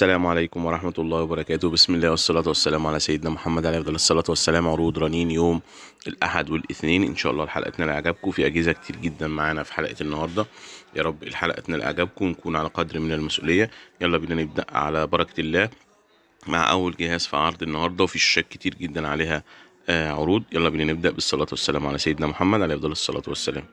السلام عليكم ورحمة الله وبركاته بسم الله والصلاة والسلام على سيدنا محمد عليه أفضل الصلاة والسلام عروض رنين يوم الأحد والاثنين إن شاء الله الحلقة تنال إعجابكم في أجهزة كتير جدا معانا في حلقة النهاردة يا رب الحلقة تنال إعجابكم ونكون على قدر من المسؤولية يلا بينا نبدأ على بركة الله مع أول جهاز في عرض النهاردة وفي شاشات كتير جدا عليها آه، عروض يلا بينا نبدأ بالصلاة والسلام على سيدنا محمد عليه أفضل الصلاة والسلام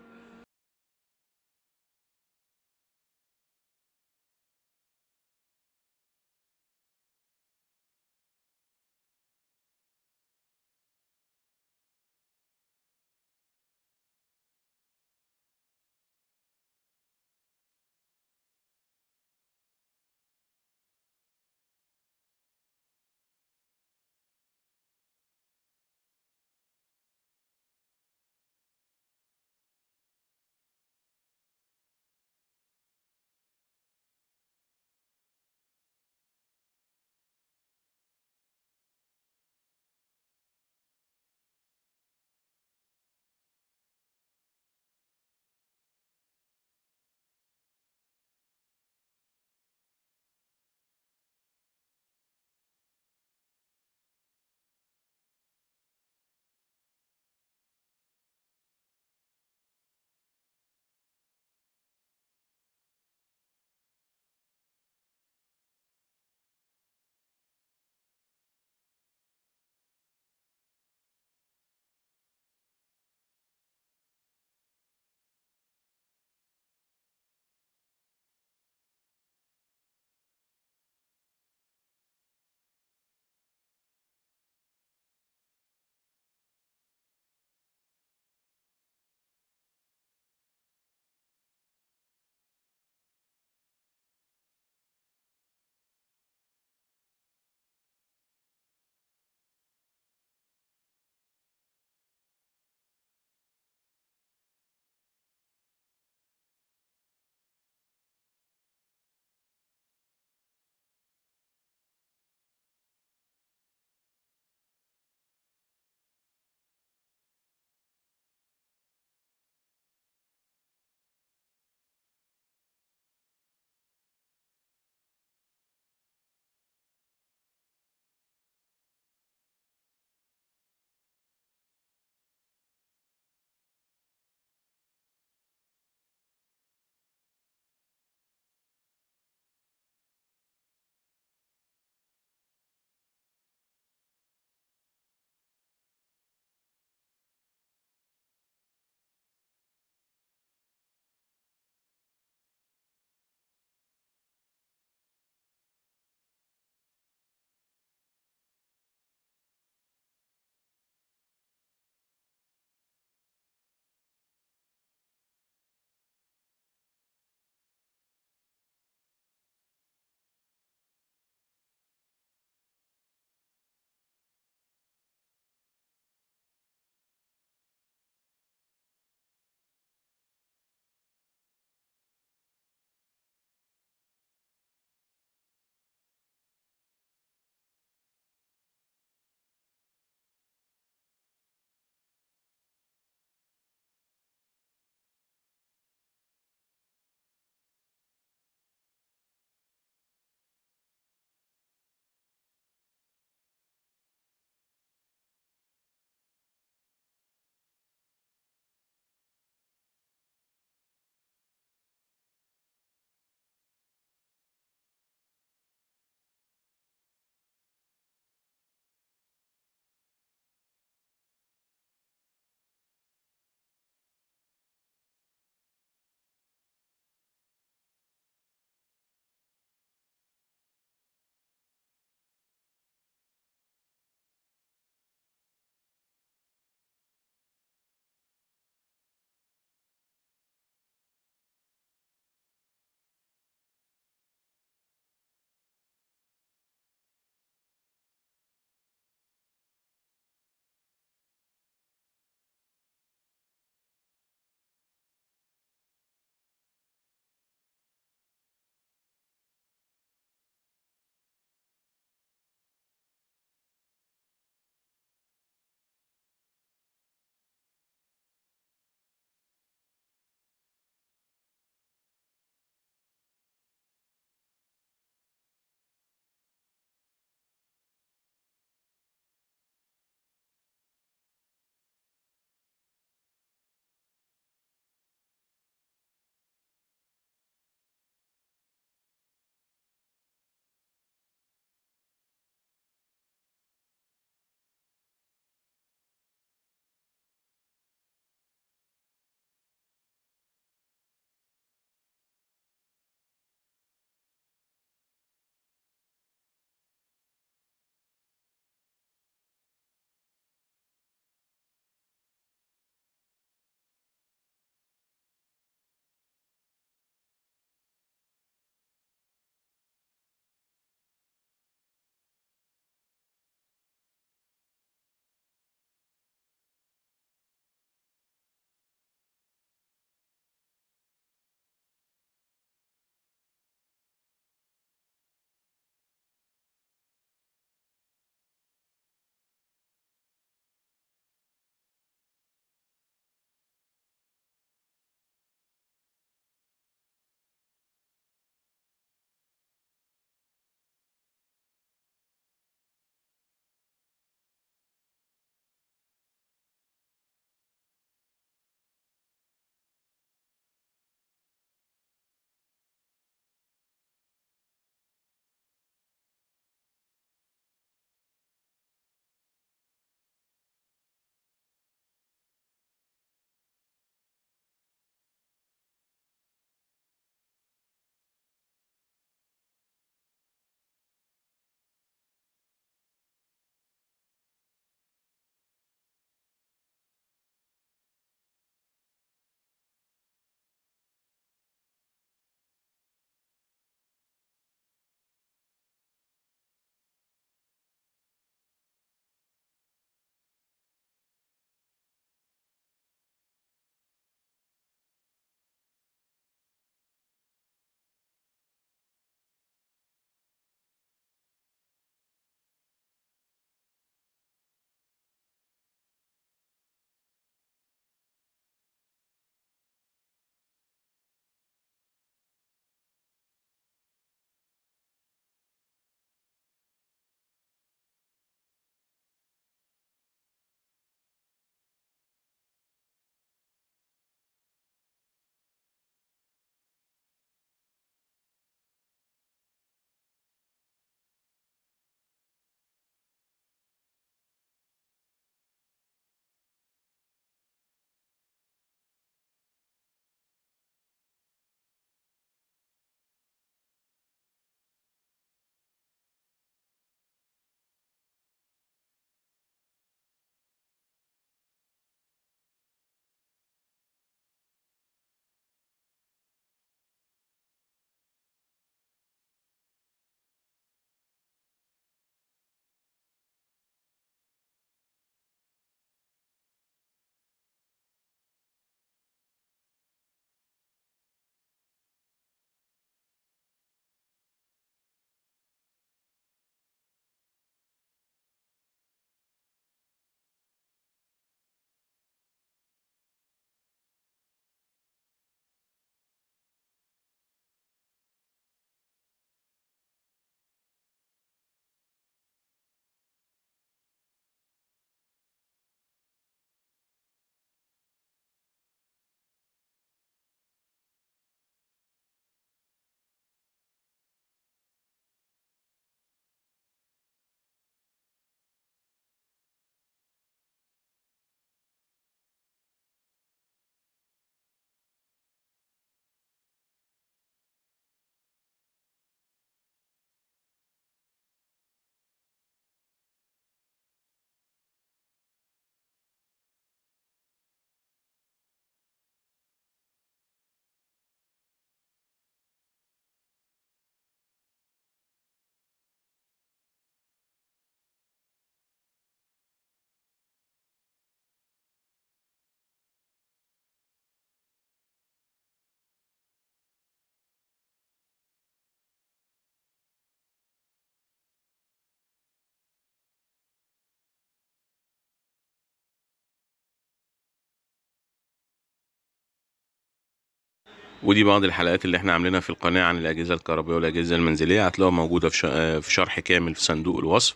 ودي بعض الحلقات اللي احنا عاملينها في القناة عن الأجهزة الكهربائية والأجهزة المنزلية هتلاقوها موجودة في آه، شرح كامل في صندوق الوصف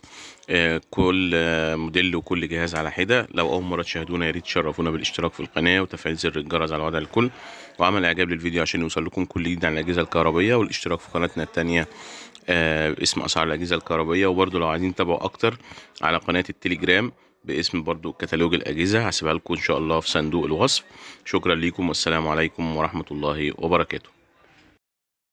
آه، كل آه، موديل وكل جهاز على حدة لو أول مرة تشاهدونا يا ريت تشرفونا بالاشتراك في القناة وتفعيل زر الجرس على وضع الكل وعمل إعجاب للفيديو عشان يوصل لكم كل جديد عن الأجهزة الكهربائية والاشتراك في قناتنا الثانيه باسم أسعار الأجهزة الكهربائية وبرضه لو عايزين تتابعوا أكتر على قناة التليجرام باسم برضو كتالوج الأجهزة هسيبها لكم إن شاء الله في صندوق الوصف شكرا ليكم والسلام عليكم ورحمة الله وبركاته